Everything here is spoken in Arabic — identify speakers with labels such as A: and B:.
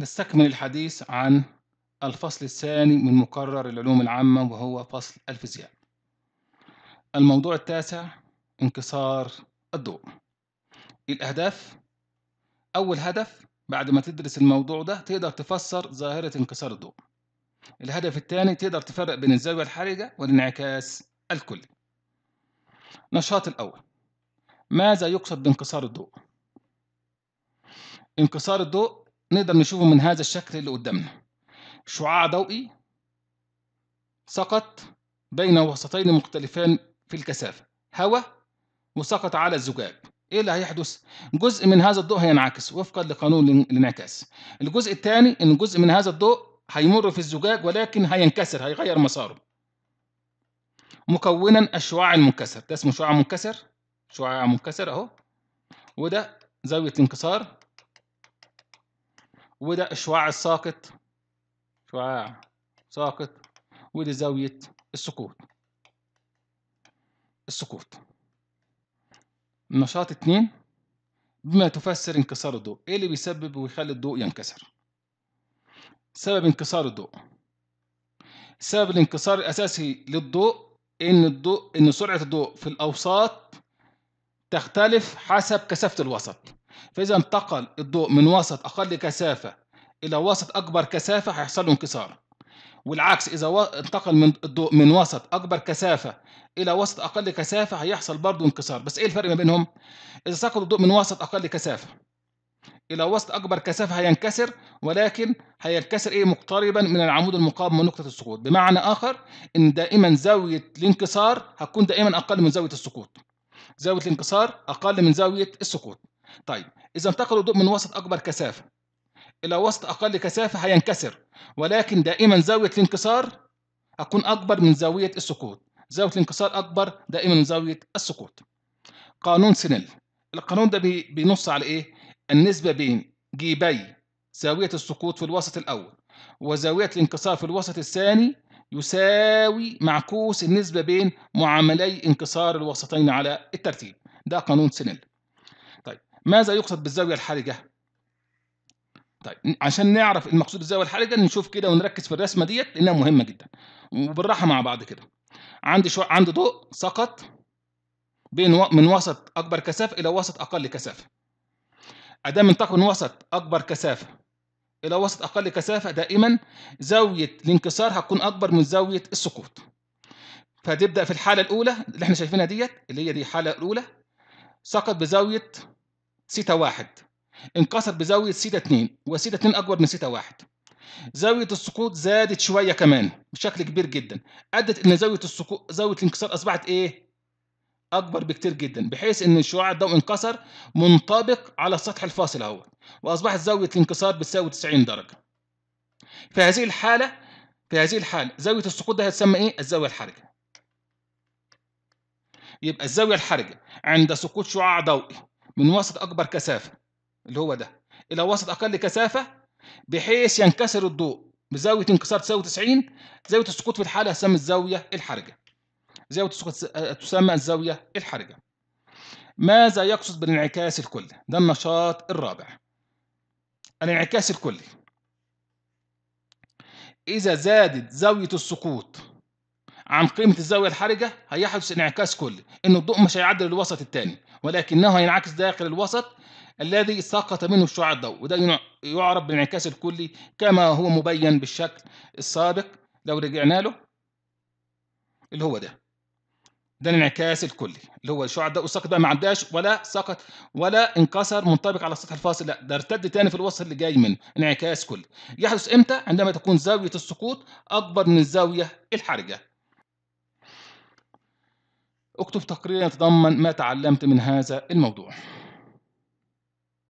A: نستكمل الحديث عن الفصل الثاني من مقرر العلوم العامة وهو فصل الفيزياء الموضوع التاسع انكسار الضوء الأهداف أول هدف بعد ما تدرس الموضوع ده تقدر تفسر ظاهرة انكسار الضوء الهدف الثاني تقدر تفرق بين الزاوية الحرجة والانعكاس الكلي نشاط الأول ماذا يقصد بانكسار الضوء؟ انكسار الضوء نقدر نشوفه من هذا الشكل اللي قدامنا شعاع ضوئي سقط بين وسطين مختلفين في الكثافة هواء وسقط على الزجاج ايه اللي هيحدث جزء من هذا الضوء هينعكس وفقا لقانون الانعكاس الجزء الثاني ان جزء من هذا الضوء هيمر في الزجاج ولكن هينكسر هيغير مساره مكونا الشعاع المنكسر ده اسمه شعاع منكسر شعاع منكسر اهو وده زاويه الانكسار وده الشعاع الساقط شعاع ساقط ودي زاوية السقوط السقوط نشاط اتنين بما تفسر انكسار الضوء ايه اللي بيسبب ويخلي الضوء ينكسر سبب انكسار الضوء سبب الانكسار الاساسي للضوء ان الضوء ان سرعه الضوء في الاوساط تختلف حسب كثافه الوسط فإذا انتقل الضوء من وسط أقل كثافة إلى وسط أكبر كثافة هيحصل له انكسار والعكس إذا انتقل من الضوء من وسط أكبر كثافة إلى وسط أقل كثافة هيحصل برضه انكسار بس إيه الفرق ما بينهم؟ إذا سقط الضوء من وسط أقل كثافة إلى وسط أكبر كثافة هينكسر ولكن هينكسر إيه مقتربا من العمود المقابل من نقطة السقوط بمعنى آخر إن دائما زاوية الانكسار هتكون دائما أقل من زاوية السقوط زاوية الانكسار أقل من زاوية السقوط طيب إذا انتقل الضوء من وسط أكبر كثافة إلى وسط أقل كثافة هينكسر ولكن دائما زاوية الانكسار هتكون أكبر من زاوية السقوط زاوية الانكسار أكبر دائما من زاوية السقوط قانون سنيل القانون ده بينص على إيه؟ النسبة بين جيبي زاوية السقوط في الوسط الأول وزاوية الانكسار في الوسط الثاني يساوي معكوس النسبة بين معاملي انكسار الوسطين على الترتيب ده قانون سنيل ماذا يقصد بالزاوية الحرجة؟ طيب عشان نعرف المقصود بالزاوية الحرجة نشوف كده ونركز في الرسمة ديت لأنها مهمة جدا وبالراحة مع بعض كده عندي شو عندي ضوء سقط بين و... من وسط أكبر كثافة إلى وسط أقل كثافة أدام انتقل من وسط أكبر كثافة إلى وسط أقل كثافة دائما زاوية الانكسار هتكون أكبر من زاوية السقوط فتبدأ في الحالة الأولى اللي احنا شايفينها ديت اللي هي دي الحالة الأولى سقط بزاوية سيتا واحد انكسر بزاوية سيتا اتنين وسيتا اتنين أكبر من سيتا واحد زاوية السقوط زادت شوية كمان بشكل كبير جدا أدت إن زاوية السقوط زاوية الانكسار أصبحت إيه؟ أكبر بكتير جدا بحيث إن الشعاع الضوء انكسر منطبق على السطح الفاصل أهو وأصبحت زاوية الانكسار بتساوي 90 درجة في هذه الحالة في هذه الحالة زاوية السقوط ده هتسمى إيه؟ الزاوية الحرجة يبقى الزاوية الحرجة عند سقوط شعاع ضوئي من وسط اكبر كثافه اللي هو ده الى وسط اقل كثافه بحيث ينكسر الضوء بزاويه انكسار تساوي 90 زاويه السقوط في الحاله تسمى الزاويه الحرجه زاويه السقوط آه، تسمى الزاويه الحرجه ماذا يقصد بالانعكاس الكلي ده النشاط الرابع الانعكاس الكلي إذا زادت زاوية السقوط عن قيمه الزاويه الحرجه هيحدث انعكاس كلي ان الضوء مش هيعدل الوسط الثاني ولكنه هينعكس داخل الوسط الذي سقط منه الشعاع الضوء وده يعرف بالانعكاس الكلي كما هو مبين بالشكل السابق لو رجعنا له اللي هو ده ده الانعكاس الكلي اللي هو الشعاع الضوء الساقط ده ما عداش ولا سقط ولا انكسر منطبق على السطح الفاصل لا ده ارتد تاني في الوسط اللي جاي منه انعكاس كلي يحدث امتى عندما تكون زاويه السقوط اكبر من الزاويه الحرجه اكتب تقرير يتضمن ما تعلمت من هذا الموضوع